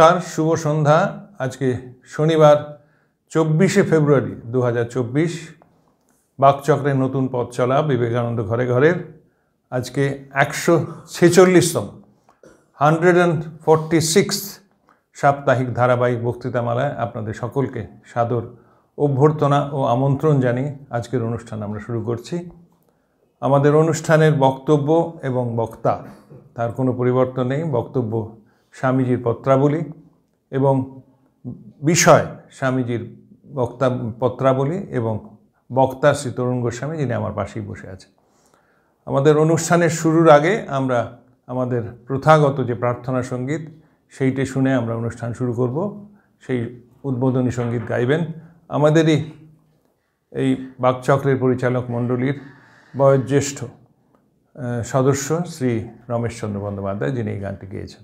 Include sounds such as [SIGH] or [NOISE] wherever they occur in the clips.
নমস্কার শুভ সন্ধ্যা আজকে শনিবার চব্বিশে ফেব্রুয়ারি দু হাজার চব্বিশ বাকচক্রের নতুন পথ চলা বিবেকানন্দ ঘরে ঘরের আজকে একশো ছেচল্লিশতম হান্ড্রেড অ্যান্ড ফোরটি সিক্স সাপ্তাহিক ধারাবাহিক বক্তৃতামালায় আপনাদের সকলকে সাদর অভ্যর্থনা ও আমন্ত্রণ জানিয়ে আজকের অনুষ্ঠান আমরা শুরু করছি আমাদের অনুষ্ঠানের বক্তব্য এবং বক্তা তার কোনো পরিবর্তন নেই বক্তব্য স্বামীজির পত্রাবলী এবং বিষয় স্বামীজির বক্তা পত্রাবলী এবং বক্তা শ্রী তরুণ গোস্বামী যিনি আমার পাশেই বসে আছেন আমাদের অনুষ্ঠানের শুরুর আগে আমরা আমাদের প্রথাগত যে প্রার্থনা সঙ্গীত সেইটি শুনে আমরা অনুষ্ঠান শুরু করব সেই উদ্বোধনী সঙ্গীত গাইবেন আমাদেরই এই বাকচক্রের পরিচালক মণ্ডলীর বয়োজ্যেষ্ঠ সদস্য শ্রী রমেশচন্দ্র বন্দ্যোপাধ্যায় যিনি এই গানটি গেয়েছেন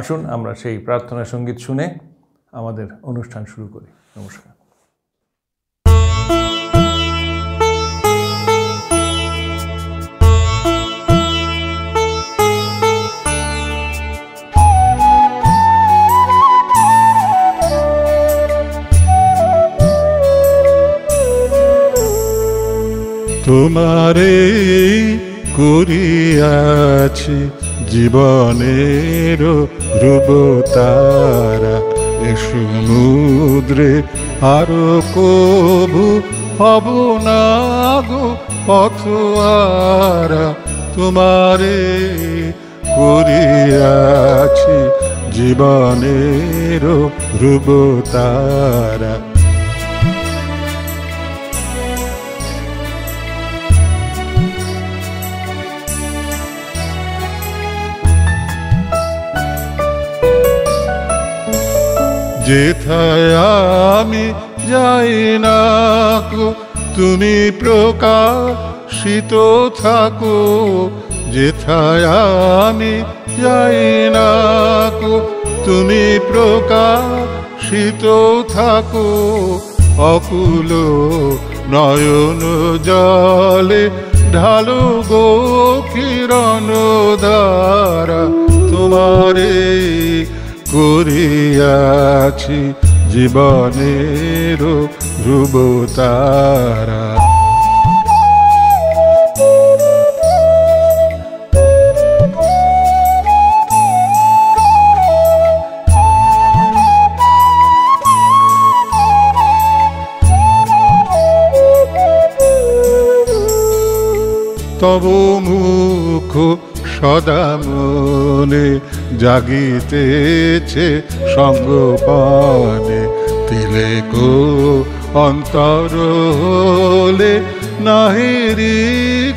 আসুন আমরা সেই প্রার্থনা সঙ্গীত শুনে আমাদের অনুষ্ঠান শুরু করি নমস্কার তোমারে করিয়াছি জীবনের ধ্রুব তারা এ সমুদ্রে আরো কবু হব না গো পথুয়ারা তোমারে করিয়াছি জীবনের রূপ তারা যেথায় আমি যাই নাকো কো তুমি প্রকাশিত থাকো যেথায় আমি যাই না তুমি প্রকাশিত থাকো অকুল নয়ন জলে ঢালো গো কিরণ দ্বারা তোমারে করিয়াছি জীবনের ধ্রুব তারা তব মুখ সদা মনে জাগিতেছে পানে তিলে গো অন্তর হলে নাহেরি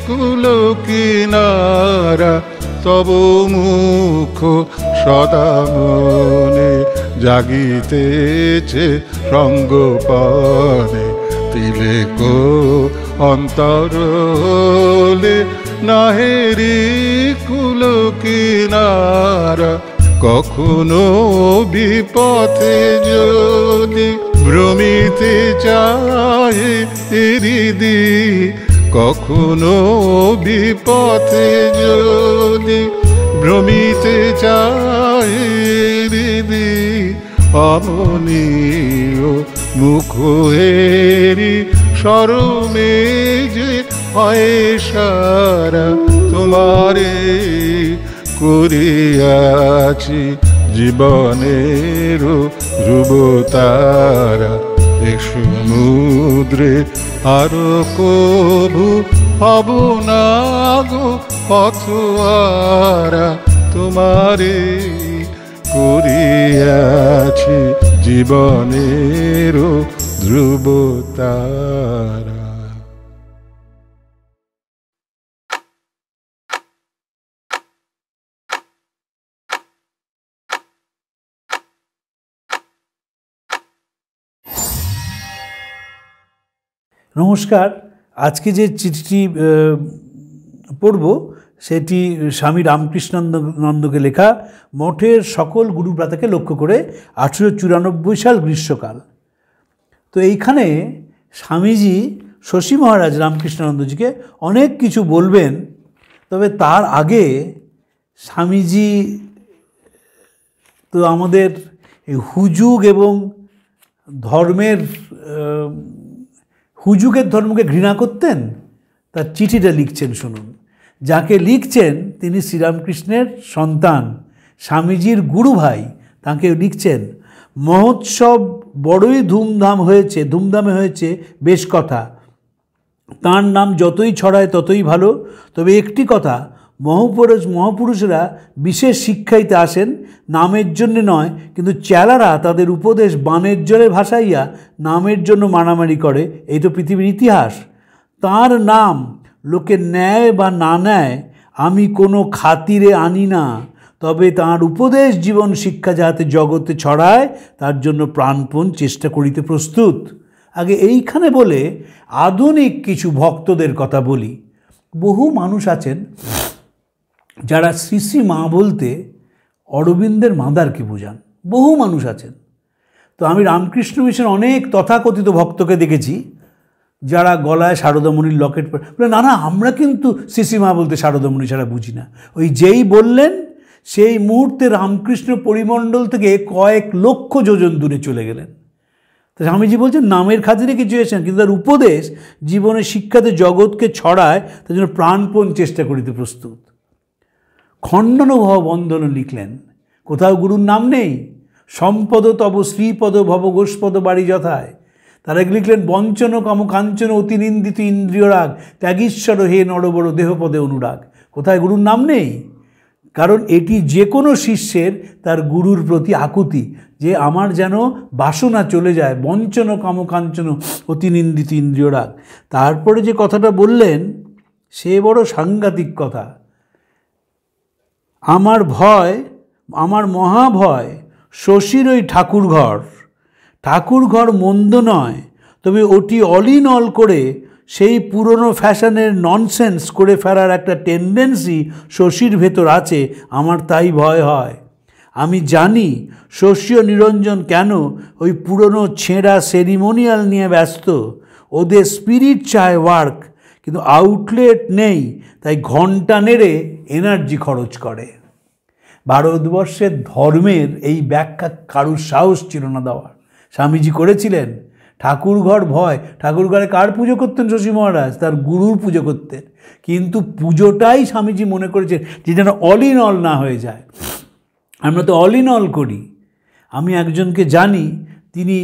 কুল কিনারা তব মুখ সদা মনে জাগিতেছে পানে তিলে গো অন্তর হলে নাহেরি কিনার কখনো বিপথে যদি ভ্রমিতে চায় হৃদি কখনো বিপথে যদি ভ্রমিতে চায় হৃদি অমনি মুখ হেরি সরমে যে হয় তোমার তোমারে করিয়াছি জীবনের ধ্রুব সমুদ্রে আরো কভু হব না গো পথুয়ারা তোমারে করিয়াছি জীবনের ধ্রুবতারা নমস্কার আজকে যে চিঠিটি পড়ব সেটি স্বামী রামকৃষ্ণানন্দকে লেখা মঠের সকল গুরুব্রাতাকে লক্ষ্য করে আঠেরো চুরানব্বই সাল গ্রীষ্মকাল তো এইখানে স্বামীজি শশী মহারাজ রামকৃষ্ণানন্দজিকে অনেক কিছু বলবেন তবে তার আগে স্বামীজি তো আমাদের হুজুগ এবং ধর্মের হুজুগের ধর্মকে ঘৃণা করতেন তার চিঠিটা লিখছেন শুনুন যাকে লিখছেন তিনি শ্রীরামকৃষ্ণের সন্তান স্বামীজির গুরু ভাই তাঁকে লিখছেন মহোৎসব বড়ই ধুমধাম হয়েছে ধুমধামে হয়েছে বেশ কথা তার নাম যতই ছড়ায় ততই ভালো তবে একটি কথা মহাপুরুষ মহাপুরুষরা বিশেষ শিক্ষাইতে আসেন নামের জন্য নয় কিন্তু চেলারা তাদের উপদেশ বানের জলে ভাসাইয়া নামের জন্য মারামারি করে এই তো পৃথিবীর ইতিহাস তার নাম লোকে নেয় বা না নেয় আমি কোনো খাতিরে আনি না তবে তার উপদেশ জীবন শিক্ষা যাতে জগতে ছড়ায় তার জন্য প্রাণপণ চেষ্টা করিতে প্রস্তুত আগে এইখানে বলে আধুনিক কিছু ভক্তদের কথা বলি বহু মানুষ আছেন যারা শ্রী মা বলতে অরবিন্দের মাদারকে বোঝান বহু মানুষ আছেন তো আমি রামকৃষ্ণ মিশন অনেক তথাকথিত ভক্তকে দেখেছি যারা গলায় শারদামণির লকেট বলে না না আমরা কিন্তু শ্রী মা বলতে শারদামণি ছাড়া বুঝি না ওই যেই বললেন সেই মুহূর্তে রামকৃষ্ণ পরিমণ্ডল থেকে কয়েক লক্ষ যোজন দূরে চলে গেলেন তো স্বামীজি বলছেন নামের খাতিরে কিছু এসেছেন কিন্তু তার উপদেশ জীবনের শিক্ষাতে জগৎকে ছড়ায় তার জন্য প্রাণপণ চেষ্টা করিতে প্রস্তুত খণ্ডন ভব বন্ধন লিখলেন কোথাও গুরুর নাম নেই সম্পদ তব শ্রীপদ ভব গোষ্পদ বাড়ি যথায় তারা লিখলেন বঞ্চন কম কাঞ্চন অতিনিন্দিত ইন্দ্রিয় রাগ ত্যাগীশ্বর হে নরবর দেহপদে অনুরাগ কোথায় গুরুর নাম নেই কারণ এটি যে কোনো শিষ্যের তার গুরুর প্রতি আকুতি যে আমার যেন বাসনা চলে যায় বঞ্চন কামকাঞ্চন অতিনিন্দিত ইন্দ্রিয় রাগ তারপরে যে কথাটা বললেন সে বড় সাংঘাতিক কথা আমার ভয় আমার মহাভয় শশীর ওই ঠাকুরঘর ঠাকুরঘর মন্দ নয় তবে ওটি অলিন অল করে সেই পুরনো ফ্যাশনের ননসেন্স করে ফেরার একটা টেন্ডেন্সি শশীর ভেতর আছে আমার তাই ভয় হয় আমি জানি শস্য নিরঞ্জন কেন ওই পুরনো ছেঁড়া সেরিমোনিয়াল নিয়ে ব্যস্ত ওদের স্পিরিট চায় ওয়ার্ক কিন্তু আউটলেট নেই তাই ঘন্টা নেড়ে এনার্জি খরচ করে ভারতবর্ষের ধর্মের এই ব্যাখ্যা কারুর সাহস ছিল না দেওয়ার স্বামীজি করেছিলেন ঠাকুরঘর ভয় ঠাকুরঘরে কার পুজো করতেন শশী মহারাজ তার গুরুর পুজো করতেন কিন্তু পুজোটাই স্বামীজি মনে করেছেন যে যেন অল ইন অল না হয়ে যায় আমরা তো অল ইন অল করি আমি একজনকে জানি তিনি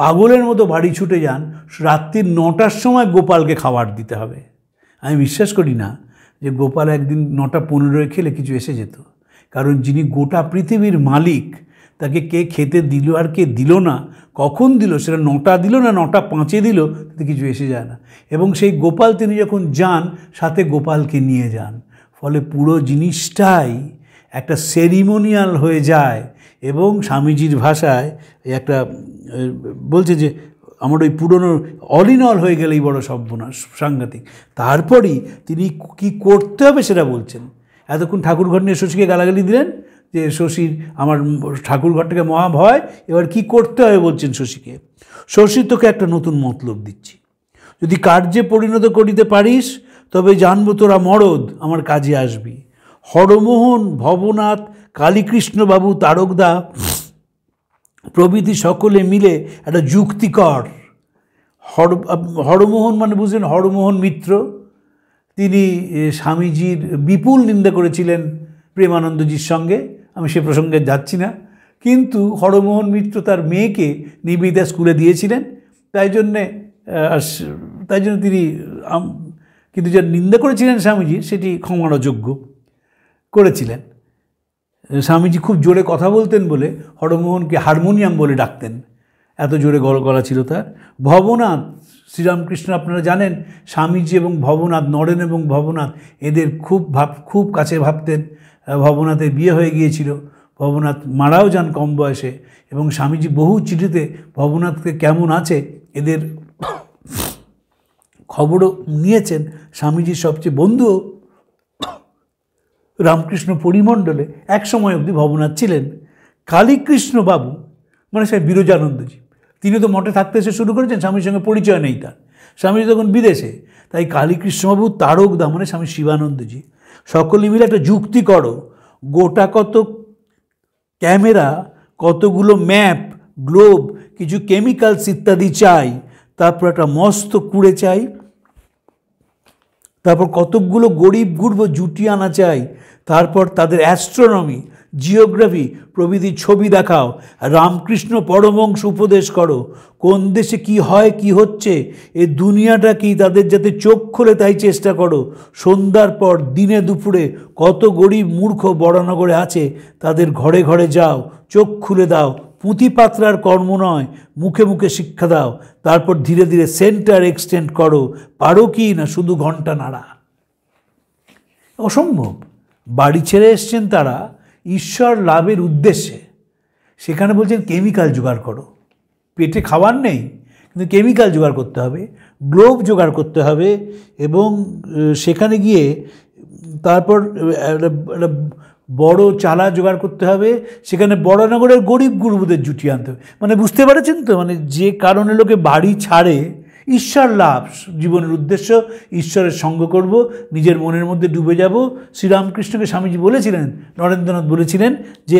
পাগলের মতো বাড়ি ছুটে যান রাত্রির নটার সময় গোপালকে খাবার দিতে হবে আমি বিশ্বাস করি না যে গোপাল একদিন নটা পনেরোয় খেলে কিছু এসে যেত কারণ যিনি গোটা পৃথিবীর মালিক তাকে কে খেতে দিল আর কে দিল না কখন দিল সেটা নটা দিল না নটা পাঁচে দিল তাতে কিছু এসে যায় না এবং সেই গোপাল তিনি যখন যান সাথে গোপালকে নিয়ে যান ফলে পুরো জিনিসটাই একটা সেরিমোনিয়াল হয়ে যায় এবং স্বামীজির ভাষায় একটা বলছে যে আমার ওই পুরনো অল ইন অল হয়ে গেলেই বড় সর্বনাশ সাংঘাতিক তারপরই তিনি কি করতে হবে সেটা বলছেন এতক্ষণ ঠাকুরঘর নিয়ে শশীকে গালাগালি দিলেন যে শশীর আমার ঠাকুরঘরটাকে মহা ভয় এবার কি করতে হবে বলছেন শশীকে শশী তোকে একটা নতুন মতলব দিচ্ছি যদি কার্যে পরিণত করিতে পারিস তবে জানবো তোরা মরদ আমার কাজে আসবি হরমোহন ভবনাথ কালীকৃষ্ণবাবু তারকদা প্রভৃতি সকলে মিলে একটা যুক্তিকর হর হরমোহন মানে বুঝলেন হরমোহন মিত্র তিনি স্বামীজির বিপুল নিন্দা করেছিলেন প্রেমানন্দজির সঙ্গে আমি সে প্রসঙ্গে যাচ্ছি না কিন্তু হরমোহন মিত্র তার মেয়েকে নিবেদা স্কুলে দিয়েছিলেন তাই জন্যে তাই জন্য তিনি কিন্তু যার নিন্দা করেছিলেন স্বামীজি সেটি ক্ষমানোযোগ্য করেছিলেন স্বামীজি খুব জোরে কথা বলতেন বলে হরমোহনকে হারমোনিয়াম বলে ডাকতেন এত জোরে গল গলা ছিল তার ভবনাথ শ্রীরামকৃষ্ণ আপনারা জানেন স্বামীজি এবং ভবনাথ নরেন এবং ভবনাথ এদের খুব ভাব খুব কাছে ভাবতেন ভবনাথের বিয়ে হয়ে গিয়েছিল ভবনাথ মারাও যান কম বয়সে এবং স্বামীজি বহু চিঠিতে ভবনাথকে কেমন আছে এদের খবরও নিয়েছেন স্বামীজির সবচেয়ে বন্ধুও রামকৃষ্ণ পরিমণ্ডলে এক সময় অবধি ভবনাথ ছিলেন কালীকৃষ্ণবাবু মানে সে বিরজানন্দজি তিনি তো মঠে থাকতে এসে শুরু করেছেন স্বামীর সঙ্গে পরিচয় নেই তার স্বামীজি তখন বিদেশে তাই কালীকৃষ্ণবাবু তারকদা মানে স্বামী শিবানন্দজি সকলে মিলে একটা যুক্তি করো গোটা কত ক্যামেরা কতগুলো ম্যাপ গ্লোব কিছু কেমিক্যালস ইত্যাদি চাই তারপর একটা মস্ত কুড়ে চাই তারপর কতকগুলো গরিব গুড়ব জুটিয়ে আনা চাই তারপর তাদের অ্যাস্ট্রোনমি জিওগ্রাফি প্রভৃতি ছবি দেখাও রামকৃষ্ণ পরমংশ উপদেশ করো কোন দেশে কি হয় কি হচ্ছে এ দুনিয়াটা কি তাদের যাতে চোখ খোলে তাই চেষ্টা করো সন্ধ্যার পর দিনে দুপুরে কত গরিব মূর্খ বড়নগরে আছে তাদের ঘরে ঘরে যাও চোখ খুলে দাও পুঁতিপাত্রার কর্ম নয় মুখে মুখে শিক্ষা দাও তারপর ধীরে ধীরে সেন্টার এক্সটেন্ড করো পারো কি না শুধু ঘন্টা নাড়া অসম্ভব বাড়ি ছেড়ে এসছেন তারা ঈশ্বর লাভের উদ্দেশ্যে সেখানে বলছেন কেমিক্যাল জোগাড় করো পেটে খাবার নেই কিন্তু কেমিক্যাল জোগাড় করতে হবে গ্লোভ জোগাড় করতে হবে এবং সেখানে গিয়ে তারপর বড় চালা জোগাড় করতে হবে সেখানে বড়নগরের গরিব গুরুদের জুটি আনতে হবে মানে বুঝতে পারেছেন তো মানে যে কারণে লোকে বাড়ি ছাড়ে ঈশ্বর লাভ জীবনের উদ্দেশ্য ঈশ্বরের সঙ্গ করব নিজের মনের মধ্যে ডুবে যাব শ্রীরামকৃষ্ণকে স্বামীজি বলেছিলেন নরেন্দ্রনাথ বলেছিলেন যে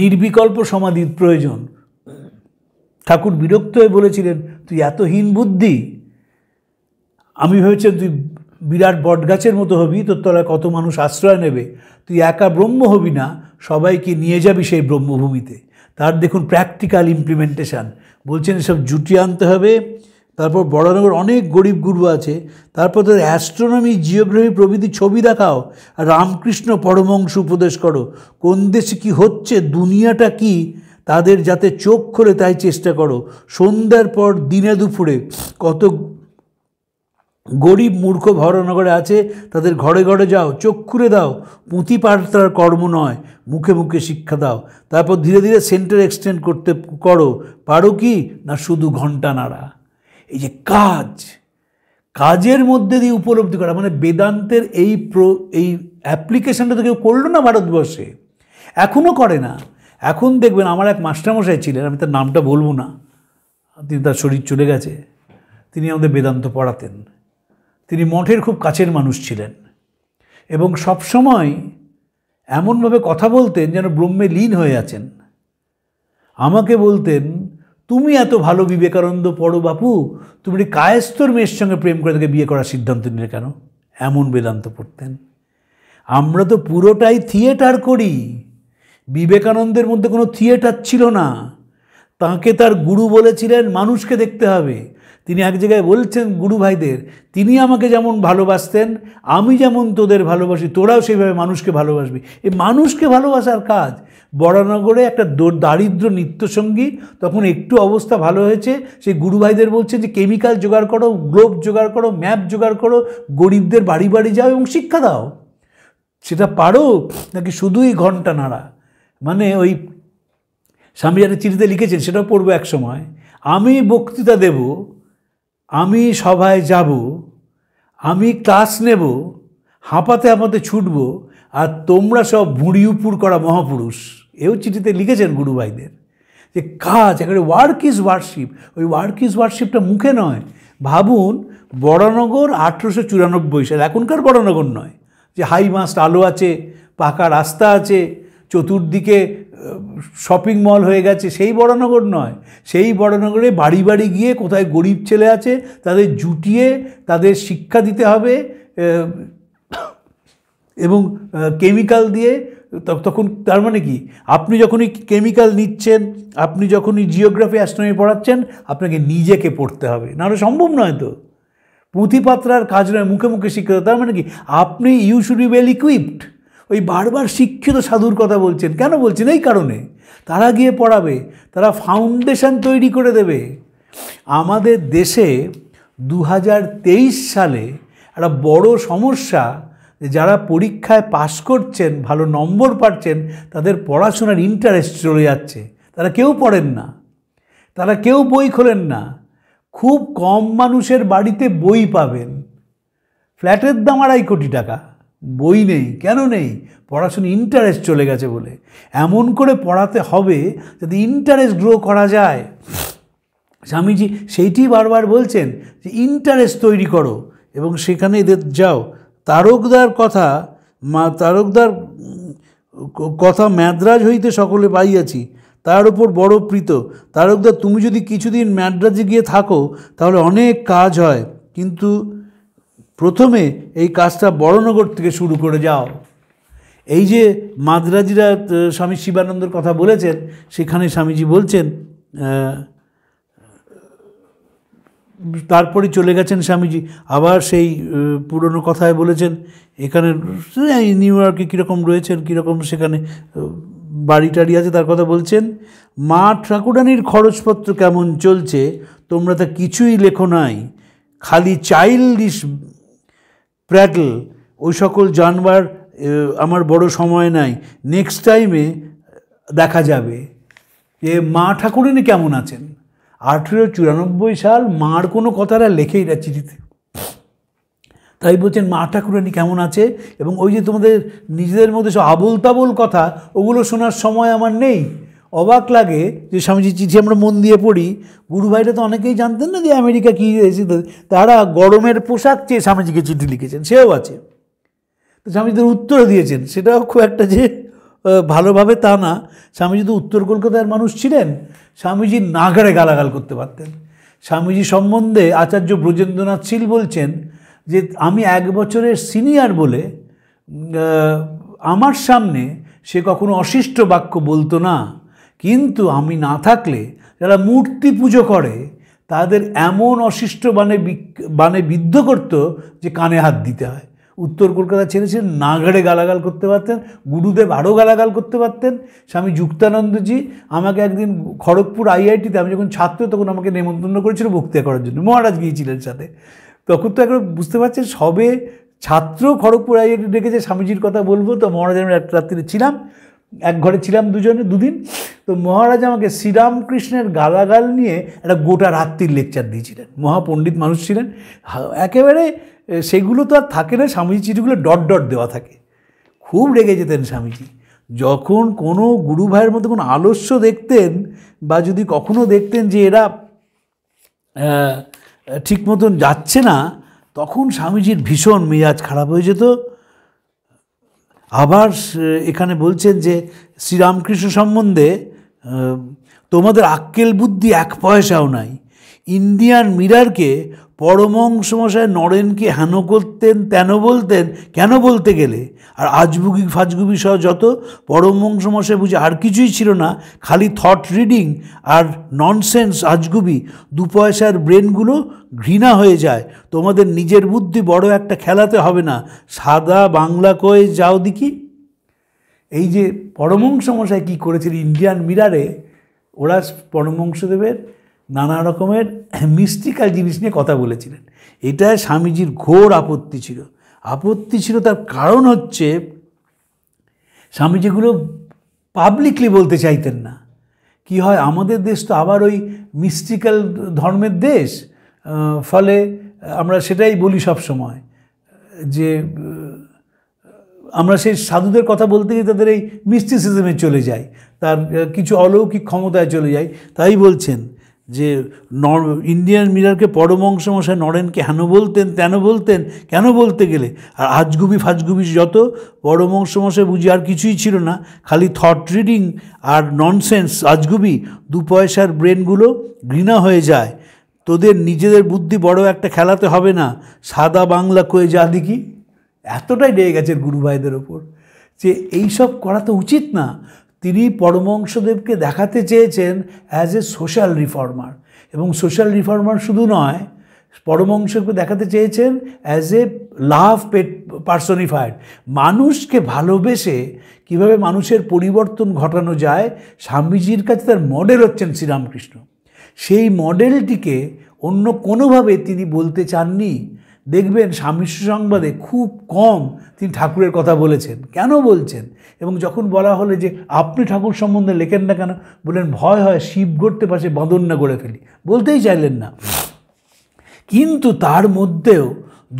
নির্বিকল্প সমাধির প্রয়োজন ঠাকুর বিরক্ত হয়ে বলেছিলেন তুই এত হীন বুদ্ধি আমি ভেবেছিলাম তুই বিরাট বটগাছের মতো হবি তোর তলায় কত মানুষ আশ্রয় নেবে তুই একা ব্রহ্ম হবি না সবাইকে নিয়ে যাবি সেই ব্রহ্মভূমিতে তার দেখুন প্র্যাকটিক্যাল ইমপ্লিমেন্টেশান বলছেন এসব জুটি আনতে হবে তারপর বড়নগর অনেক গরিব গুরু আছে তারপর তাদের অ্যাস্ট্রোনমি জিওগ্রাফি প্রভৃতি ছবি দেখাও রামকৃষ্ণ পরমংশ উপদেশ করো কোন দেশে কী হচ্ছে দুনিয়াটা কি তাদের যাতে চোখ খোলে তাই চেষ্টা করো সন্ধ্যার পর দিনে দুপুরে কত গরিব মূর্খ ভরনগরে আছে তাদের ঘরে ঘরে যাও চোখ খুলে দাও পুঁথি পাঠতার কর্ম নয় মুখে মুখে শিক্ষা দাও তারপর ধীরে ধীরে সেন্টার এক্সটেন্ড করতে করো পারো কি না শুধু ঘন্টা নাড়া এই যে কাজ কাজের মধ্যে দিয়ে উপলব্ধি করা মানে বেদান্তের এই প্রো এই অ্যাপ্লিকেশানটা তো কেউ করলো না ভারতবর্ষে এখনও করে না এখন দেখবেন আমার এক মাস্টারমশাই ছিলেন আমি তার নামটা বলবো না তিনি তার শরীর চলে গেছে তিনি আমাদের বেদান্ত পড়াতেন তিনি মঠের খুব কাছের মানুষ ছিলেন এবং সবসময় এমনভাবে কথা বলতেন যেন ব্রহ্মে লীন হয়ে আছেন আমাকে বলতেন তুমি এত ভালো বিবেকানন্দ পড়ো বাপু তুমি কায়স্তর মেয়ের সঙ্গে প্রেম করে তাকে বিয়ে করার সিদ্ধান্ত নিলে কেন এমন বেদান্ত পড়তেন আমরা তো পুরোটাই থিয়েটার করি বিবেকানন্দের মধ্যে কোনো থিয়েটার ছিল না তাকে তার গুরু বলেছিলেন মানুষকে দেখতে হবে তিনি এক জায়গায় বলছেন গুরু ভাইদের তিনি আমাকে যেমন ভালোবাসতেন আমি যেমন তোদের ভালোবাসি তোরাও সেইভাবে মানুষকে ভালোবাসবি এই মানুষকে ভালোবাসার কাজ বড়ানগরে একটা দারিদ্র নিত্যসঙ্গী তখন একটু অবস্থা ভালো হয়েছে সেই গুরু ভাইদের বলছে যে কেমিক্যাল জোগাড় করো গ্লোব জোগাড় করো ম্যাপ জোগাড় করো গরিবদের বাড়ি বাড়ি যাও এবং শিক্ষা দাও সেটা পারো নাকি শুধুই ঘন্টা নাড়া মানে ওই স্বামী যারা চিঠিতে লিখেছেন সেটাও পড়বো এক সময় আমি বক্তৃতা দেবো আমি সভায় যাব আমি ক্লাস নেব হাঁপাতে হাঁপাতে ছুটব আর তোমরা সব ভুঁড়িউপুর করা মহাপুরুষ এও চিঠিতে লিখেছেন গুরুভাইদের যে কাজ একেবারে ওয়ার্ক ইজ ওয়ার্কশিপ ওই ওয়ার্ক ইজ ওয়ার্কশিপটা মুখে নয় ভাবুন বড়নগর আঠেরোশো চুরানব্বই সাল এখনকার বড়নগর নয় যে হাই মাস্ট আলো আছে পাকা রাস্তা আছে চতুর্দিকে শপিং মল হয়ে গেছে সেই বড়নগর নয় সেই বড়নগরে বাড়ি বাড়ি গিয়ে কোথায় গরিব ছেলে আছে তাদের জুটিয়ে তাদের শিক্ষা দিতে হবে এবং কেমিক্যাল দিয়ে তখন তার মানে কি আপনি যখনই কেমিক্যাল নিচ্ছেন আপনি যখনই জিওগ্রাফি অ্যাস্ট্রনমি পড়াচ্ছেন আপনাকে নিজেকে পড়তে হবে নাহলে সম্ভব নয় তো পুঁথিপাত্রার কাজ নয় মুখে মুখে শিক্ষা তার মানে কি আপনি you should be well equipped ওই বারবার শিক্ষিত সাধুর কথা বলছেন কেন বলছেন এই কারণে তারা গিয়ে পড়াবে তারা ফাউন্ডেশন তৈরি করে দেবে আমাদের দেশে দু সালে একটা বড় সমস্যা যারা পরীক্ষায় পাশ করছেন ভালো নম্বর পাচ্ছেন তাদের পড়াশোনার ইন্টারেস্ট চলে যাচ্ছে তারা কেউ পড়েন না তারা কেউ বই খোলেন না খুব কম মানুষের বাড়িতে বই পাবেন ফ্ল্যাটের দাম আড়াই কোটি টাকা বই নেই কেন নেই পড়াশুনো ইন্টারেস্ট চলে গেছে বলে এমন করে পড়াতে হবে যাতে ইন্টারেস্ট গ্রো করা যায় স্বামীজি সেইটি বারবার বলছেন যে ইন্টারেস্ট তৈরি করো এবং সেখানে এদের যাও তারকদার কথা মা তারকদার কথা ম্যাদ্রাজ হইতে সকলে পাইয়াছি তার উপর বড় প্রীত তারকদার তুমি যদি কিছুদিন ম্যাদ্রাজে গিয়ে থাকো তাহলে অনেক কাজ হয় কিন্তু প্রথমে এই কাজটা বড়নগর থেকে শুরু করে যাও এই যে মাদ্রাজিরা স্বামী শিবানন্দর কথা বলেছেন সেখানে স্বামীজি বলছেন তারপরে চলে গেছেন স্বামীজি আবার সেই পুরনো কথায় বলেছেন এখানে নিউ ইয়র্কে কীরকম রয়েছেন কীরকম সেখানে বাড়ি টাড়ি আছে তার কথা বলছেন মা ঠাকুরানির খরচপত্র কেমন চলছে তোমরা তা কিছুই লেখো নাই খালি চাইল্ডিশ প্র্যাডল ওই সকল জানবার আমার বড় সময় নাই নেক্সট টাইমে দেখা যাবে যে মা ঠাকুরিনী কেমন আছেন আঠেরো চুরানব্বই সাল মার কোনো কথাটা লেখেই না চিঠিতে তাই বলছেন মা ঠাকুরানি কেমন আছে এবং ওই যে তোমাদের নিজেদের মধ্যে সব আবল তাবল কথা ওগুলো শোনার সময় আমার নেই অবাক লাগে যে স্বামীজির চিঠি আমরা মন দিয়ে পড়ি গুরুভাইরা তো অনেকেই জানতেন না যে আমেরিকা কী তারা গরমের পোশাক চেয়ে স্বামীজিকে চিঠি লিখেছেন সেও আছে তো স্বামীজিদের উত্তর দিয়েছেন সেটাও খুব একটা যে ভালোভাবে তা না স্বামীজি তো উত্তর কলকাতার মানুষ ছিলেন স্বামীজি নাগারে গালাগাল করতে পারতেন স্বামীজি সম্বন্ধে আচার্য ব্রজেন্দ্রনাথ শীল বলছেন যে আমি এক বছরের সিনিয়র বলে আমার সামনে সে কখনো অশিষ্ট বাক্য বলতো না কিন্তু আমি না থাকলে যারা মূর্তি পুজো করে তাদের এমন অশিষ্ট বানে বানে বিদ্ধ করত যে কানে হাত দিতে হয় উত্তর কলকাতা ছেড়েছিলেন নাগড়ে গালাগাল করতে পারতেন গুরুদেব আরও গালাগাল করতে পারতেন স্বামী যুক্তানন্দজি আমাকে একদিন খড়গপুর আইআইটিতে আমি যখন ছাত্র তখন আমাকে নেমন্তন্ন করেছিল বক্তৃতা করার জন্য মহারাজ গিয়েছিলেন সাথে তখন তো একবার বুঝতে পারছেন সবে ছাত্র খড়গপুর আইআইটি ডেকেছে স্বামীজির কথা বলবো তো মহারাজ আমি এক রাত্রিতে ছিলাম এক ঘরে ছিলাম দুজনে দুদিন তো মহারাজ আমাকে শ্রীরামকৃষ্ণের গালাগাল নিয়ে একটা গোটা রাত্রির লেকচার দিয়েছিলেন মহাপণ্ডিত মানুষ ছিলেন একেবারে সেগুলো তো আর থাকে না স্বামীজি চিঠিগুলো ডট ডট দেওয়া থাকে খুব রেগে যেতেন স্বামীজি যখন কোনো গুরু ভাইয়ের মধ্যে কোনো আলস্য দেখতেন বা যদি কখনো দেখতেন যে এরা ঠিক মতন যাচ্ছে না তখন স্বামীজির ভীষণ মেজাজ খারাপ হয়ে যেত আবার এখানে বলছেন যে শ্রীরামকৃষ্ণ সম্বন্ধে তোমাদের আক্কেল বুদ্ধি এক পয়সাও নাই ইন্ডিয়ান মিরারকে পরমংসমশায় নরেনকে হেন করতেন তেন বলতেন কেন বলতে গেলে আর আজবুগি ফাজগুবি সহ যত পরমংসমশায় বুঝে আর কিছুই ছিল না খালি থট রিডিং আর ননসেন্স আজগুবি দু পয়সার ব্রেনগুলো ঘৃণা হয়ে যায় তোমাদের নিজের বুদ্ধি বড় একটা খেলাতে হবে না সাদা বাংলা কয়ে যাও দেখি এই যে পরমংসমশায় কী করেছিল ইন্ডিয়ান মিরারে ওরা পরমংসদেবের নানা রকমের মিস্টিক্যাল জিনিস নিয়ে কথা বলেছিলেন এটা স্বামীজির ঘোর আপত্তি ছিল আপত্তি ছিল তার কারণ হচ্ছে স্বামীজিগুলো পাবলিকলি বলতে চাইতেন না কি হয় আমাদের দেশ তো আবার ওই মিস্টিক্যাল ধর্মের দেশ ফলে আমরা সেটাই বলি সব সময় যে আমরা সেই সাধুদের কথা বলতে গিয়ে তাদের এই মিস্টিসিজমে চলে যাই তার কিছু অলৌকিক ক্ষমতায় চলে যাই তাই বলছেন যে নর ইন্ডিয়ান মিরারকে পরমংসমশায় নরেনকে হেন বলতেন তেন বলতেন কেন বলতে গেলে আর আজগুবি ফাজগুবি যত পরমংসমশায় বুঝি আর কিছুই ছিল না খালি থট রিডিং আর ননসেন্স আজগুবি দু পয়সার ব্রেনগুলো ঘৃণা হয়ে যায় তোদের নিজেদের বুদ্ধি বড় একটা খেলাতে হবে না সাদা বাংলা কয়ে যা দেখি এতটাই ডেয়ে গেছে গুরুভাইদের ওপর যে এইসব করা তো উচিত না তিনি পরমংশদেবকে দেখাতে চেয়েছেন অ্যাজ এ সোশ্যাল রিফর্মার এবং সোশ্যাল রিফর্মার শুধু নয় পরমংশকে দেখাতে চেয়েছেন অ্যাজ এ লাভ পেট পার্সনিফাইড মানুষকে ভালোবেসে কিভাবে মানুষের পরিবর্তন ঘটানো যায় স্বামীজির কাছে তার মডেল হচ্ছেন শ্রীরামকৃষ্ণ সেই মডেলটিকে অন্য কোনোভাবে তিনি বলতে চাননি দেখবেন স্বামী সুসংবাদে খুব কম তিনি ঠাকুরের কথা বলেছেন কেন বলছেন এবং যখন বলা হলে যে আপনি ঠাকুর সম্বন্ধে লেখেন না কেন বললেন ভয় হয় শিব গড়তে পাশে বাঁধন না গড়ে ফেলি বলতেই চাইলেন না কিন্তু তার মধ্যেও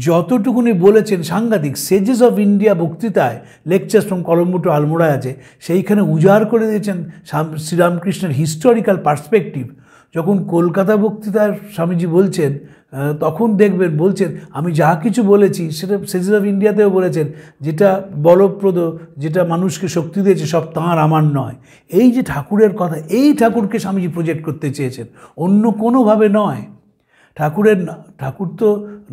যতটুকুনি বলেছেন সাংঘাতিক সেজেস অফ ইন্ডিয়া বক্তৃতায় lecture from Colombo to Almora আছে সেইখানে উজাড় করে দিয়েছেন শ্রীরামকৃষ্ণের হিস্টোরিক্যাল পার্সপেক্টিভ যখন কলকাতা বক্তৃতায় স্বামীজি বলছেন তখন দেখবেন বলছেন আমি যা কিছু বলেছি সেটা সেজিস অফ ইন্ডিয়াতেও বলেছেন যেটা বলপ্রদ যেটা মানুষকে শক্তি দিয়েছে সব তাঁর আমার নয় এই যে ঠাকুরের কথা এই ঠাকুরকে স্বামীজি প্রজেক্ট করতে চেয়েছেন অন্য কোনোভাবে নয় ঠাকুরের ঠাকুর তো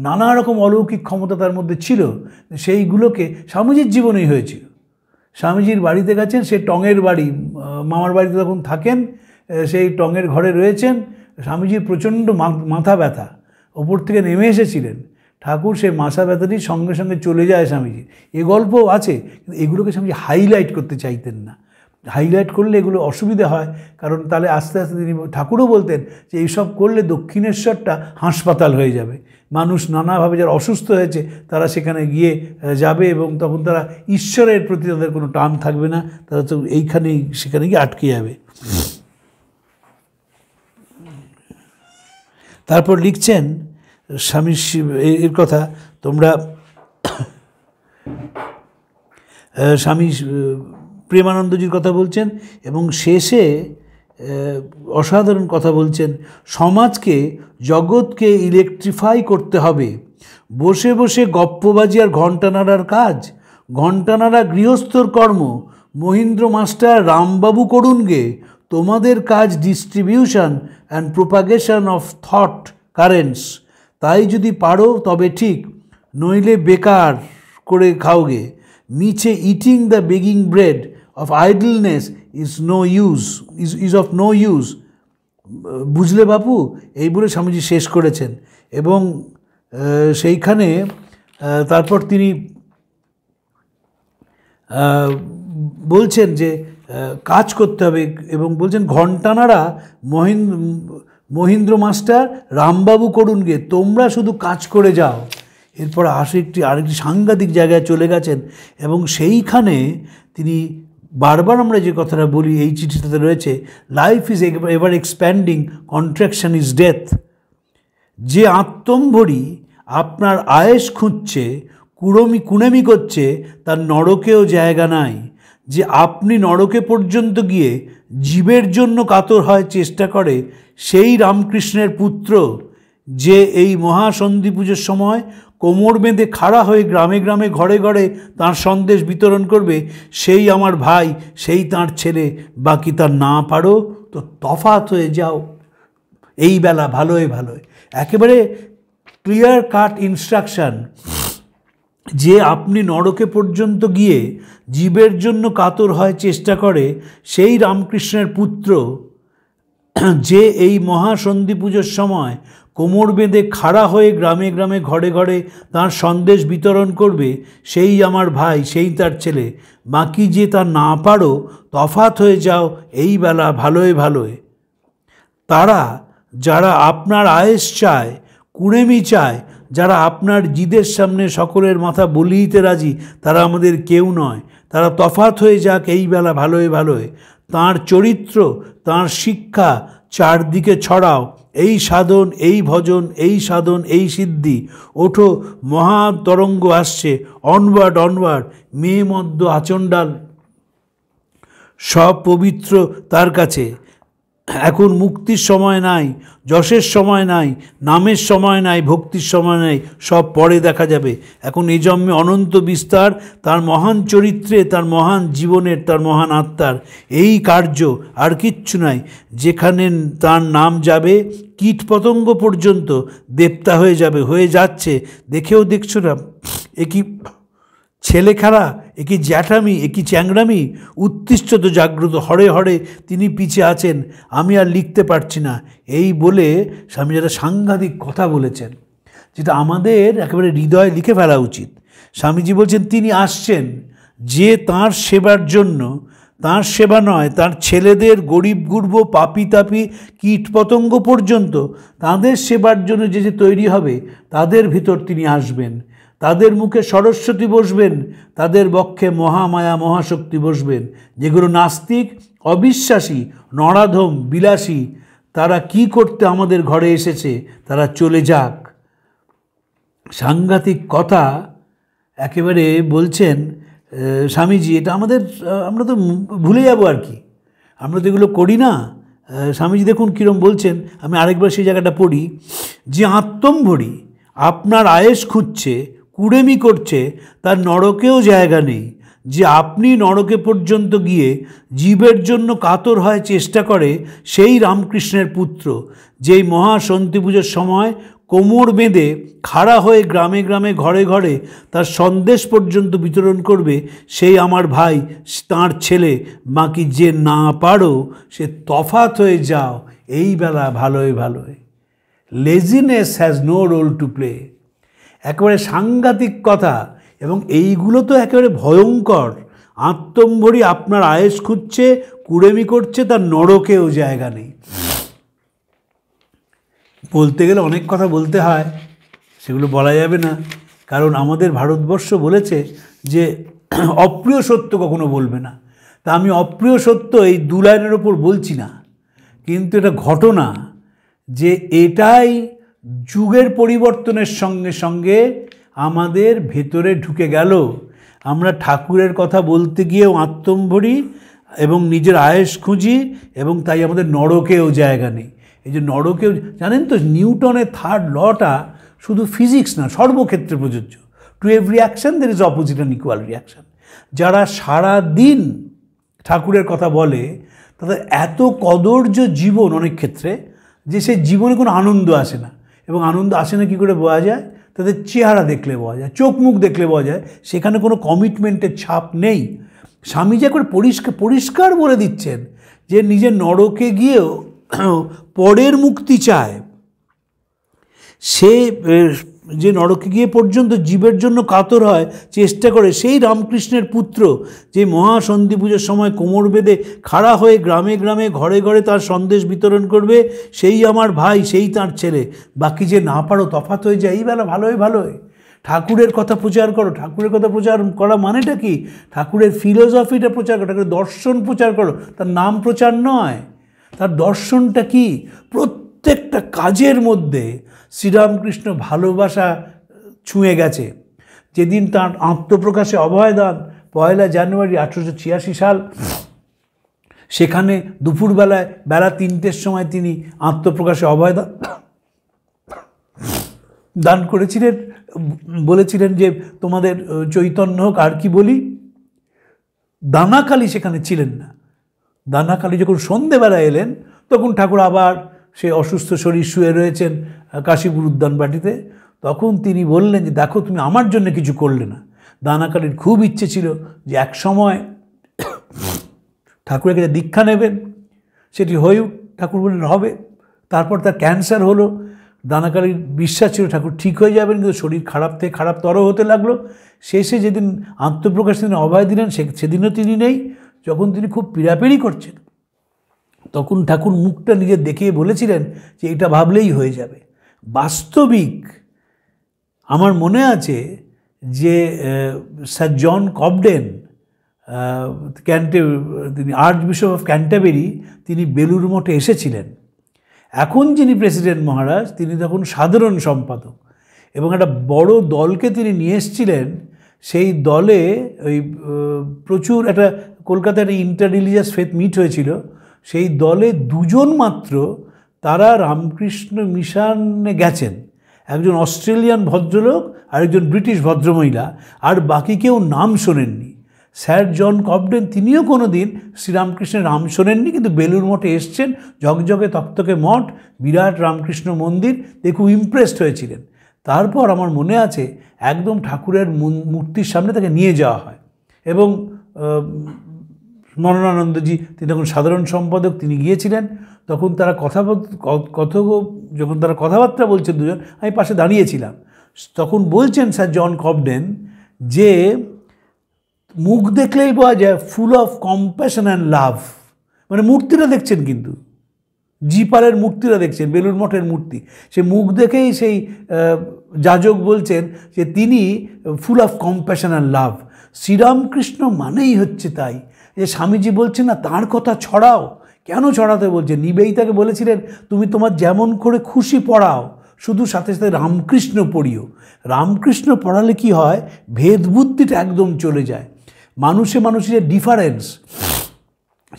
নানা রকম অলৌকিক ক্ষমতা তার মধ্যে ছিল সেইগুলোকে স্বামীজির জীবনেই হয়েছিল স্বামীজির বাড়িতে গেছেন সে টঙের বাড়ি মামার বাড়িতে তখন থাকেন সেই টঙের ঘরে রয়েছেন স্বামীজির প্রচণ্ড মাথা ব্যথা ওপর থেকে নেমে এসেছিলেন ঠাকুর সেই মাসা ব্যথাটির সঙ্গে সঙ্গে চলে যায় স্বামীজি এ গল্প আছে কিন্তু এগুলোকে স্বামীজি হাইলাইট করতে চাইতেন না হাইলাইট করলে এগুলো অসুবিধা হয় কারণ তাহলে আস্তে আস্তে তিনি ঠাকুরও বলতেন যে এইসব করলে দক্ষিণেশ্বরটা হাসপাতাল হয়ে যাবে মানুষ নানাভাবে যারা অসুস্থ হয়েছে তারা সেখানে গিয়ে যাবে এবং তখন তারা ঈশ্বরের প্রতি তাদের কোনো টান থাকবে না তারা তো এইখানেই সেখানে গিয়ে আটকে যাবে তারপর লিখছেন স্বামী শিব এর কথা তোমরা স্বামী প্রেমানন্দজির কথা বলছেন এবং শেষে অসাধারণ কথা বলছেন সমাজকে জগৎকে ইলেকট্রিফাই করতে হবে বসে বসে গপ্পবাজি আর ঘণ্টানাড়ার কাজ ঘণ্টানাড়া গৃহস্থর কর্ম মহিন্দ্র মাস্টার রামবাবু করুন গে তোমাদের কাজ distribution and propagation of thought currents তাই যদি পারো তবে ঠিক নইলে বেকার করে খাওগে নিচে eating the begging bread of idleness is no use is is of no use বুঝলে বাপু এই বলে স্বামীজি শেষ করেছেন এবং সেইখানে তারপর তিনি বলছেন যে কাজ করতে হবে এবং বলছেন ঘণ্টানারা মহিন মহিন্দ্র মাস্টার রামবাবু করুন গে তোমরা শুধু কাজ করে যাও এরপর একটি আরেকটি সাংঘাতিক জায়গায় চলে গেছেন এবং সেইখানে তিনি বারবার আমরা যে কথাটা বলি এই চিঠিটাতে রয়েছে life is ever expanding contraction is death যে আত্মম্ভরি আপনার আয়েস খুঁজছে কুড়মি কুনেমি করছে তার নরকেও জায়গা নাই যে আপনি নরকে পর্যন্ত গিয়ে জীবের জন্য কাতর হয় চেষ্টা করে সেই রামকৃষ্ণের পুত্র যে এই মহাসন্ধি পুজোর সময় কোমর বেঁধে খাড়া হয়ে গ্রামে গ্রামে ঘরে ঘরে তার সন্দেশ বিতরণ করবে সেই আমার ভাই সেই তার ছেলে বাকি তার না পারো তো তফাত হয়ে যাও এই বেলা ভালোয় ভালোয় একেবারে ক্লিয়ার কাট ইনস্ট্রাকশান যে আপনি নরকে পর্যন্ত গিয়ে জীবের জন্য কাতর হয় চেষ্টা করে সেই রামকৃষ্ণের পুত্র যে এই মহাসন্ধি পুজোর সময় কোমর বেঁধে খাড়া হয়ে গ্রামে গ্রামে ঘরে ঘরে তার সন্দেশ বিতরণ করবে সেই আমার ভাই সেই তার ছেলে বাকি যে তা না পারো তফাত হয়ে যাও এই বেলা ভালোয় ভালোয় তারা যারা আপনার আয়েস চায় কুড়েমি চায় যারা আপনার জিদের সামনে সকলের মাথা বলিতে রাজি তারা আমাদের কেউ নয় তারা তফাত হয়ে যাক এই বেলা ভালোয় ভালোয় তাঁর চরিত্র তাঁর শিক্ষা চারদিকে ছড়াও এই সাধন এই ভজন এই সাধন এই সিদ্ধি ওঠো মহা তরঙ্গ আসছে অনওয়ার্ড অনওয়ার্ড মেয়ে মদ্য আচণ্ডাল সব পবিত্র তার কাছে এখন মুক্তির সময় নাই যশের সময় নাই নামের সময় নাই ভক্তির সময় নাই সব পরে দেখা যাবে এখন এই জন্মে অনন্ত বিস্তার তার মহান চরিত্রে তার মহান জীবনের তার মহান আত্মার এই কার্য আর কিচ্ছু নাই যেখানে তার নাম যাবে কীট পতঙ্গ পর্যন্ত দেবতা হয়ে যাবে হয়ে যাচ্ছে দেখেও দেখছো না এ কি ছেলেখেরা একই জ্যাঠামি একই চ্যাংরামি উত্তিষ্ঠত জাগ্রত হরে হরে তিনি পিছে আছেন আমি আর লিখতে পারছি না এই বলে স্বামী যারা সাংঘাতিক কথা বলেছেন যেটা আমাদের একেবারে হৃদয়ে লিখে ফেলা উচিত স্বামীজি বলছেন তিনি আসছেন যে তার সেবার জন্য তার সেবা নয় তার ছেলেদের গরিব গুর্ব পাপি তাপি কীটপতঙ্গ পর্যন্ত তাদের সেবার জন্য যে যে তৈরি হবে তাদের ভিতর তিনি আসবেন তাদের মুখে সরস্বতী বসবেন তাদের বক্ষে মহামায়া মহাশক্তি বসবেন যেগুলো নাস্তিক অবিশ্বাসী নরাধম বিলাসী তারা কি করতে আমাদের ঘরে এসেছে তারা চলে যাক সাংঘাতিক কথা একেবারে বলছেন স্বামীজি এটা আমাদের আমরা তো ভুলে যাব আর কি আমরা তো এগুলো করি না স্বামীজি দেখুন কীরম বলছেন আমি আরেকবার সেই জায়গাটা পড়ি যে আত্মম্ভরী আপনার আয়েস খুঁজছে কুড়েমি করছে তার নরকেও জায়গা নেই যে আপনি নরকে পর্যন্ত গিয়ে জীবের জন্য কাতর হয় চেষ্টা করে সেই রামকৃষ্ণের পুত্র যেই মহা পুজোর সময় কোমর বেঁধে খাড়া হয়ে গ্রামে গ্রামে ঘরে ঘরে তার সন্দেশ পর্যন্ত বিতরণ করবে সেই আমার ভাই তাঁর ছেলে বাকি যে না পারো সে তফাত হয়ে যাও এই বেলা ভালোয় ভালোয় laziness has no role to play একেবারে সাংঘাতিক কথা এবং এইগুলো তো একেবারে ভয়ঙ্কর আত্মম্ভরি আপনার আয়েস খুঁজছে কুড়েমি করছে তার নরকেও জায়গা নেই বলতে গেলে অনেক কথা বলতে হয় সেগুলো বলা যাবে না কারণ আমাদের ভারতবর্ষ বলেছে যে অপ্রিয় সত্য কখনো বলবে না তা আমি অপ্রিয় সত্য এই দু লাইনের ওপর বলছি না কিন্তু এটা ঘটনা যে এটাই যুগের পরিবর্তনের সঙ্গে সঙ্গে আমাদের ভেতরে ঢুকে গেল আমরা ঠাকুরের কথা বলতে গিয়েও আত্মম্ভরি এবং নিজের আয়েস খুঁজি এবং তাই আমাদের নরকেও জায়গা নেই এই যে নরকেও জানেন তো নিউটনের থার্ড লটা শুধু ফিজিক্স না সর্বক্ষেত্রে প্রযোজ্য to every action there is opposite and equal reaction যারা সারা দিন ঠাকুরের কথা বলে তাদের এত কদর্য জীবন অনেক ক্ষেত্রে যে সে জীবনে কোনো আনন্দ আসে না এবং আনন্দ আসে না কী করে বোঝা যায় তাদের চেহারা দেখলে বোঝা যায় চোখ মুখ দেখলে বোঝা যায় সেখানে কোনো কমিটমেন্টের ছাপ নেই স্বামী যে করে পরিষ্কার পরিষ্কার বলে দিচ্ছেন যে নিজের নরকে গিয়েও [CLEARS THROAT] পরের মুক্তি চায় সে যে নরকে গিয়ে পর্যন্ত জীবের জন্য কাতর হয় চেষ্টা করে সেই রামকৃষ্ণের পুত্র যে মহাসন্ধি পুজোর সময় কোমর বেঁধে খাড়া হয়ে গ্রামে গ্রামে ঘরে ঘরে তার সন্দেশ বিতরণ করবে সেই আমার ভাই সেই তার ছেলে বাকি যে না পারো তফাত হয়ে যায় এই বেলা ভালোই ভালোই ঠাকুরের কথা প্রচার করো ঠাকুরের কথা প্রচার করা মানেটা কি ঠাকুরের ফিলোসফিটা প্রচার করো ঠাকুরের দর্শন প্রচার করো তার নাম প্রচার নয় তার দর্শনটা কি প্রত্যেক প্রত্যেকটা কাজের মধ্যে শ্রীরামকৃষ্ণ ভালোবাসা ছুঁয়ে গেছে যেদিন তার আত্মপ্রকাশে অভয়দান পয়লা জানুয়ারি আঠেরোশো ছিয়াশি সাল সেখানে দুপুরবেলায় বেলা তিনটের সময় তিনি আত্মপ্রকাশে অভয়দান দান করেছিলেন বলেছিলেন যে তোমাদের চৈতন্য হোক আর কি বলি দানাকালী সেখানে ছিলেন না দানাকালী যখন সন্ধেবেলা এলেন তখন ঠাকুর আবার সে অসুস্থ শরীর শুয়ে রয়েছেন কাশীপুর উদ্যানবাটিতে তখন তিনি বললেন যে দেখো তুমি আমার জন্য কিছু করলে না দানাকালীর খুব ইচ্ছে ছিল যে এক সময় ঠাকুরের কাছে দীক্ষা নেবেন সেটি হয়েও ঠাকুর বললেন হবে তারপর তার ক্যান্সার হলো দানাকালীর বিশ্বাস ছিল ঠাকুর ঠিক হয়ে যাবেন কিন্তু শরীর খারাপ থেকে খারাপতর হতে লাগলো শেষে যেদিন আত্মপ্রকাশ তিনি অভয় দিলেন সে সেদিনও তিনি নেই যখন তিনি খুব পীড়াপিড়ি করছেন তখন ঠাকুর মুখটা নিজে দেখিয়ে বলেছিলেন যে এটা ভাবলেই হয়ে যাবে বাস্তবিক আমার মনে আছে যে স্যার জন কবডেন ক্যান্টে তিনি আর্চ বিশপ অফ ক্যান্টাবেরি তিনি বেলুর মঠে এসেছিলেন এখন যিনি প্রেসিডেন্ট মহারাজ তিনি তখন সাধারণ সম্পাদক এবং একটা বড় দলকে তিনি নিয়ে এসেছিলেন সেই দলে ওই প্রচুর একটা কলকাতার একটা ইন্টার রিলিজিয়াস ফেথ মিট হয়েছিল সেই দলে দুজন মাত্র তারা রামকৃষ্ণ মিশনে গেছেন একজন অস্ট্রেলিয়ান ভদ্রলোক আর একজন ব্রিটিশ ভদ্রমহিলা আর বাকি কেউ নাম শোনেননি স্যার জন কবডেন তিনিও কোনো দিন শ্রীরামকৃষ্ণের নাম শোনেননি কিন্তু বেলুর মঠে এসছেন জগজগে তক্তকে মঠ বিরাট রামকৃষ্ণ মন্দির দিয়ে খুব ইমপ্রেসড হয়েছিলেন তারপর আমার মনে আছে একদম ঠাকুরের মূর্তির সামনে তাকে নিয়ে যাওয়া হয় এবং মরণানন্দজি তিনি তখন সাধারণ সম্পাদক তিনি গিয়েছিলেন তখন তারা কথা কথ যখন তারা কথাবার্তা বলছেন দুজন আমি পাশে দাঁড়িয়েছিলাম তখন বলছেন স্যার জন কবডেন যে মুখ দেখলেই বোঝা যায় full of compassion and love মানে মূর্তিটা দেখছেন কিন্তু জিপারের মূর্তিটা দেখছেন বেলুর মঠের মূর্তি সে মুখ দেখেই সেই যাজক বলছেন যে তিনি full of compassion and love Sri Ramakrishna মানেই হচ্ছে তাই যে স্বামীজি বলছেন না তার কথা ছড়াও কেন ছড়াতে বলছে নিবেই তাকে বলেছিলেন তুমি তোমার যেমন করে খুশি পড়াও শুধু সাথে সাথে রামকৃষ্ণ পড়িও রামকৃষ্ণ পড়ালে কি হয় ভেদবুদ্ধিটা একদম চলে যায় মানুষে মানুষের যে ডিফারেন্স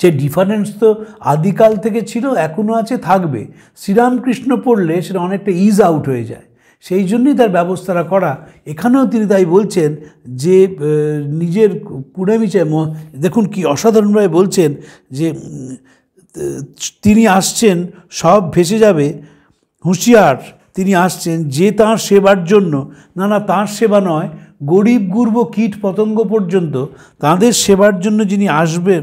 সে ডিফারেন্স তো আদিকাল থেকে ছিল এখনও আছে থাকবে শ্রীরামকৃষ্ণ পড়লে সেটা অনেকটা ইজ আউট হয়ে যায় সেই জন্যই তার ব্যবস্থাটা করা এখানেও তিনি তাই বলছেন যে নিজের কুড়ামিচায় দেখুন কি অসাধারণভাবে বলছেন যে তিনি আসছেন সব ভেসে যাবে হুঁশিয়ার তিনি আসছেন যে তাঁর সেবার জন্য না না তাঁর সেবা নয় গরিব গুর্ব কীট পতঙ্গ পর্যন্ত তাদের সেবার জন্য যিনি আসবেন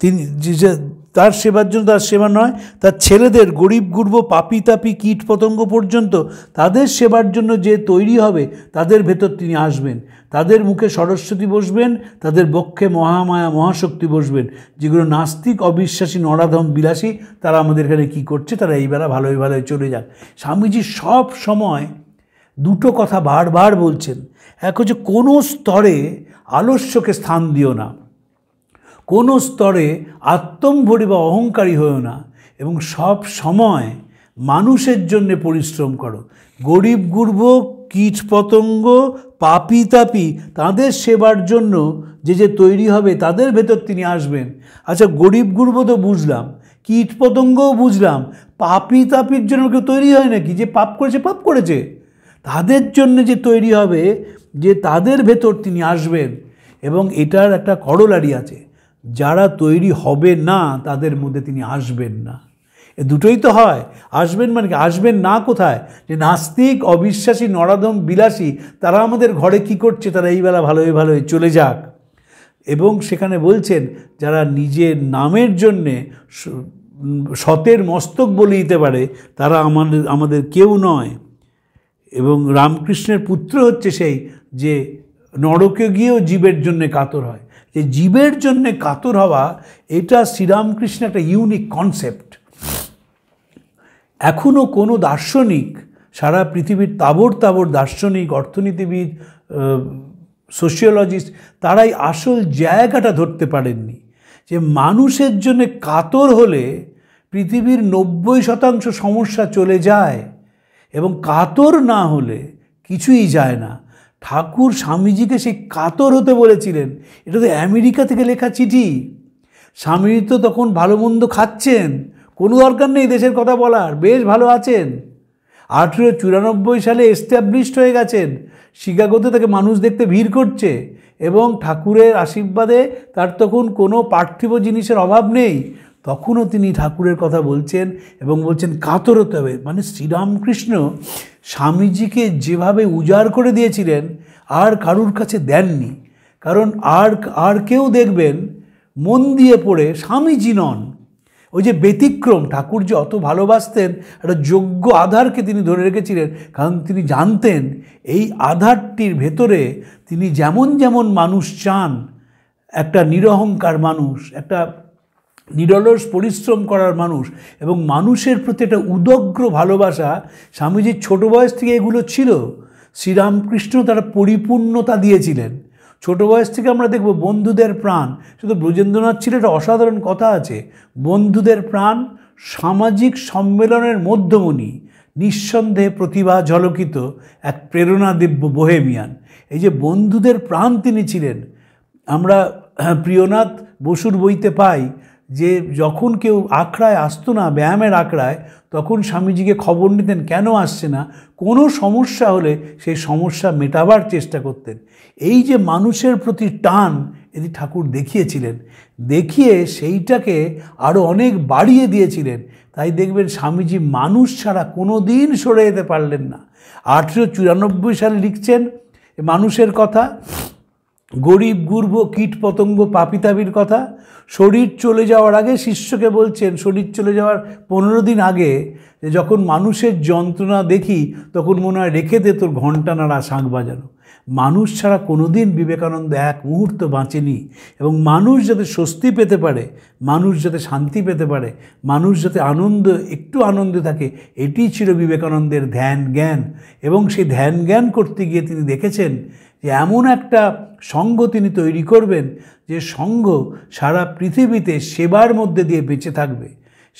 তিনি যে তার সেবার জন্য তার সেবা নয় তার ছেলেদের গরিব গুর্ব পাপি তাপি কীট পতঙ্গ পর্যন্ত তাদের সেবার জন্য যে তৈরি হবে তাদের ভেতর তিনি আসবেন তাদের মুখে সরস্বতী বসবেন তাদের বক্ষে মহামায়া মহাশক্তি বসবেন যেগুলো নাস্তিক অবিশ্বাসী নরাধম বিলাসী তারা আমাদের এখানে কী করছে তারা এইবেলা ভালোই ভালোই চলে যান স্বামীজি সব সময় দুটো কথা বারবার বলছেন এক হচ্ছে কোনো স্তরে আলস্যকে স্থান দিও না কোনো স্তরে আত্মম্ভরী বা অহংকারী হয়েও না এবং সব সময় মানুষের জন্যে পরিশ্রম করো গরিব গুর্ব কীট পতঙ্গ পাপি তাপি তাঁদের সেবার জন্য যে যে তৈরি হবে তাদের ভেতর তিনি আসবেন আচ্ছা গরিব গুর্ব তো বুঝলাম কীট পতঙ্গও বুঝলাম পাপি তাপির জন্য কেউ তৈরি হয় নাকি যে পাপ করেছে পাপ করেছে তাদের জন্য যে তৈরি হবে যে তাদের ভেতর তিনি আসবেন এবং এটার একটা করলারি আছে যারা তৈরি হবে না তাদের মধ্যে তিনি আসবেন না এ দুটোই তো হয় আসবেন মানে কি আসবেন না কোথায় যে নাস্তিক অবিশ্বাসী নরাদম বিলাসী তারা আমাদের ঘরে কি করছে তারা এই বেলা ভালোই ভালোই চলে যাক এবং সেখানে বলছেন যারা নিজের নামের জন্যে সতের মস্তক বলে দিতে পারে তারা আমাদের আমাদের কেউ নয় এবং রামকৃষ্ণের পুত্র হচ্ছে সেই যে নরকে গিয়েও জীবের জন্যে কাতর হয় যে জীবের জন্যে কাতর হওয়া এটা শ্রীরামকৃষ্ণ একটা ইউনিক কনসেপ্ট এখনও কোনো দার্শনিক সারা পৃথিবীর তাবর তাবর দার্শনিক অর্থনীতিবিদ সোশিওলজিস্ট তারাই আসল জায়গাটা ধরতে পারেননি যে মানুষের জন্য কাতর হলে পৃথিবীর নব্বই শতাংশ সমস্যা চলে যায় এবং কাতর না হলে কিছুই যায় না ঠাকুর স্বামীজিকে সেই কাতর হতে বলেছিলেন এটা তো আমেরিকা থেকে লেখা চিঠি স্বামীজি তো তখন ভালো মন্দ খাচ্ছেন কোনো দরকার নেই দেশের কথা বলার বেশ ভালো আছেন আঠেরো চুরানব্বই সালে এস্টাবলিশড হয়ে গেছেন শিকাগোতে তাকে মানুষ দেখতে ভিড় করছে এবং ঠাকুরের আশীর্বাদে তার তখন কোনো পার্থিব জিনিসের অভাব নেই তখনও তিনি ঠাকুরের কথা বলছেন এবং বলছেন কাতরতে হবে মানে শ্রীরামকৃষ্ণ স্বামীজিকে যেভাবে উজাড় করে দিয়েছিলেন আর কারুর কাছে দেননি কারণ আর আর কেউ দেখবেন মন দিয়ে পড়ে স্বামীজি নন ওই যে ব্যতিক্রম ঠাকুর যে অত ভালোবাসতেন একটা যোগ্য আধারকে তিনি ধরে রেখেছিলেন কারণ তিনি জানতেন এই আধারটির ভেতরে তিনি যেমন যেমন মানুষ চান একটা নিরহংকার মানুষ একটা নিরলস পরিশ্রম করার মানুষ এবং মানুষের প্রতি একটা উদগ্র ভালোবাসা স্বামীজির ছোট বয়স থেকে এগুলো ছিল শ্রীরামকৃষ্ণ তারা পরিপূর্ণতা দিয়েছিলেন ছোট বয়স থেকে আমরা দেখব বন্ধুদের প্রাণ শুধু ব্রজেন্দ্রনাথ ছিল একটা অসাধারণ কথা আছে বন্ধুদের প্রাণ সামাজিক সম্মেলনের মধ্যমণি নিঃসন্দেহে প্রতিভা ঝলকিত এক প্রেরণা দিব্য বোহেমিয়ান এই যে বন্ধুদের প্রাণ তিনি ছিলেন আমরা প্রিয়নাথ বসুর বইতে পাই যে যখন কেউ আখড়ায় আসতো না ব্যায়ামের আখড়ায় তখন স্বামীজিকে খবর নিতেন কেন আসছে না কোনো সমস্যা হলে সেই সমস্যা মেটাবার চেষ্টা করতেন এই যে মানুষের প্রতি টান এটি ঠাকুর দেখিয়েছিলেন দেখিয়ে সেইটাকে আরও অনেক বাড়িয়ে দিয়েছিলেন তাই দেখবেন স্বামীজি মানুষ ছাড়া কোনো দিন সরে যেতে পারলেন না আঠেরো চুরানব্বই সালে লিখছেন মানুষের কথা গরিব গুর্ব কীট পতঙ্গ পাপিতাবির কথা শরীর চলে যাওয়ার আগে শিষ্যকে বলছেন শরীর চলে যাওয়ার পনেরো দিন আগে যখন মানুষের যন্ত্রণা দেখি তখন মনে হয় রেখে দে তোর ঘণ্টা নাড়া শাঁখ বাজানো মানুষ ছাড়া কোনোদিন বিবেকানন্দ এক মুহূর্ত বাঁচেনি এবং মানুষ যাতে স্বস্তি পেতে পারে মানুষ যাতে শান্তি পেতে পারে মানুষ যাতে আনন্দ একটু আনন্দে থাকে এটি ছিল বিবেকানন্দের ধ্যান জ্ঞান এবং সেই ধ্যান জ্ঞান করতে গিয়ে তিনি দেখেছেন যে এমন একটা সঙ্গ তিনি তৈরি করবেন যে সঙ্গ সারা পৃথিবীতে সেবার মধ্যে দিয়ে বেঁচে থাকবে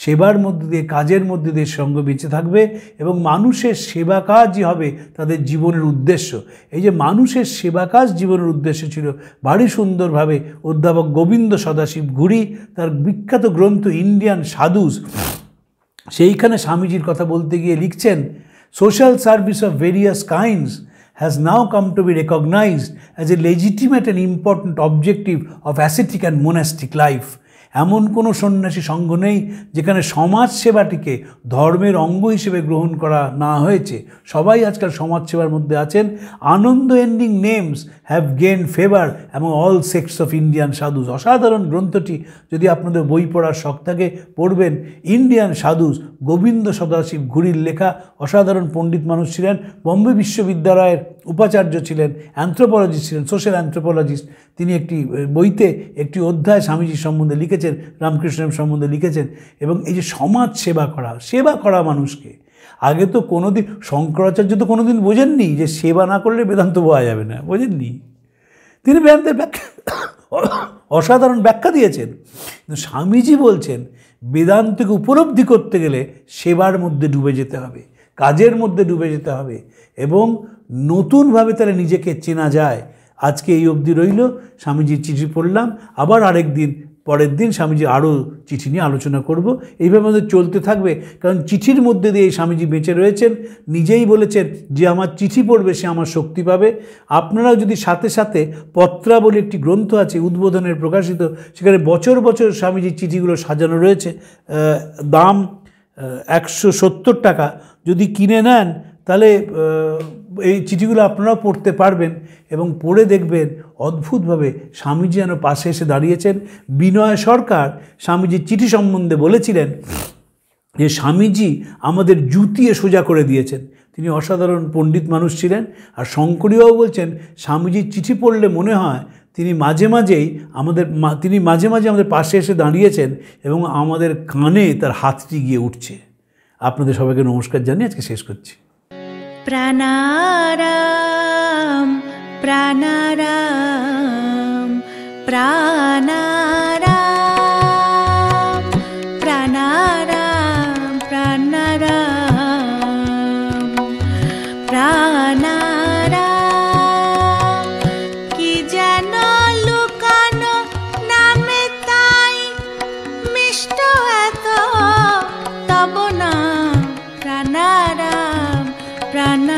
সেবার মধ্যে দিয়ে কাজের মধ্যে দিয়ে সঙ্গ বেঁচে থাকবে এবং মানুষের সেবা কাজই হবে তাদের জীবনের উদ্দেশ্য এই যে মানুষের সেবা কাজ জীবনের উদ্দেশ্য ছিল বাড়ি সুন্দরভাবে অধ্যাপক গোবিন্দ সদাশিব ঘুরি তার বিখ্যাত গ্রন্থ ইন্ডিয়ান সাধুস সেইখানে স্বামীজির কথা বলতে গিয়ে লিখছেন social service of various kinds has now come to be recognized as a legitimate and important objective of ascetic and monastic life এমন কোনো সন্ন্যাসী সংঘ নেই যেখানে সমাজ সেবাটিকে ধর্মের অঙ্গ হিসেবে গ্রহণ করা না হয়েছে সবাই আজকাল সমাজ সেবার মধ্যে আছেন Ananda ending names have gained favour এবং all sects of Indian sadhus অসাধারণ গ্রন্থটি যদি আপনাদের বই পড়ার শখ থাকে পড়বেন ইন্ডিয়ান সাধুস গোবিন্দ সদাশিব ঘুরির লেখা অসাধারণ পণ্ডিত মানুষ ছিলেন বম্বে বিশ্ববিদ্যালয়ের উপাচার্য ছিলেন অ্যান্থ্রোপোলজিস্ট ছিলেন সোশ্যাল অ্যান্থ্রোপোলজিস্ট তিনি একটি বইতে একটি অধ্যায় স্বামীজির সম্বন্ধে লিখেছেন রামকৃষ্ণের সম্বন্ধে লিখেছেন এবং এই যে সমাজ সেবা করা সেবা করা মানুষকে আগে তো কোনোদিন শঙ্করাচার্য তো কোনোদিন বোঝেননি যে সেবা না করলে বেদান্ত বোঝা যাবে না বোঝেননি তিনি বেদান্তের ব্যাখ্যা অসাধারণ ব্যাখ্যা দিয়েছেন কিন্তু স্বামীজি বলছেন বেদান্তকে উপলব্ধি করতে গেলে সেবার মধ্যে ডুবে যেতে হবে কাজের মধ্যে ডুবে যেতে হবে এবং নতুনভাবে তাহলে নিজেকে চেনা যায় আজকে এই অবধি রইল স্বামীজির চিঠি পড়লাম আবার আরেক দিন পরের দিন স্বামীজি আরও চিঠি নিয়ে আলোচনা করব এইভাবে আমাদের চলতে থাকবে কারণ চিঠির মধ্যে দিয়ে স্বামীজি বেঁচে রয়েছেন নিজেই বলেছেন যে আমার চিঠি পড়বে সে আমার শক্তি পাবে আপনারাও যদি সাথে সাথে পত্রা বলে একটি গ্রন্থ আছে উদ্বোধনের প্রকাশিত সেখানে বছর বছর স্বামীজির চিঠিগুলো সাজানো রয়েছে দাম একশো সত্তর টাকা যদি কিনে নেন তাহলে এই চিঠিগুলো আপনারাও পড়তে পারবেন এবং পড়ে দেখবেন অদ্ভুতভাবে স্বামীজি যেন পাশে এসে দাঁড়িয়েছেন বিনয় সরকার স্বামীজির চিঠি সম্বন্ধে বলেছিলেন যে স্বামীজি আমাদের জুতিয়ে সোজা করে দিয়েছেন তিনি অসাধারণ পণ্ডিত মানুষ ছিলেন আর শঙ্করীবাবু বলছেন স্বামীজির চিঠি পড়লে মনে হয় তিনি মাঝে মাঝেই আমাদের তিনি মাঝে মাঝে আমাদের পাশে এসে দাঁড়িয়েছেন এবং আমাদের কানে তার হাতটি গিয়ে উঠছে আপনাদের সবাইকে নমস্কার জানিয়ে আজকে শেষ করছি প্রাণারাম প্রাণারাম প্রাণার mañana.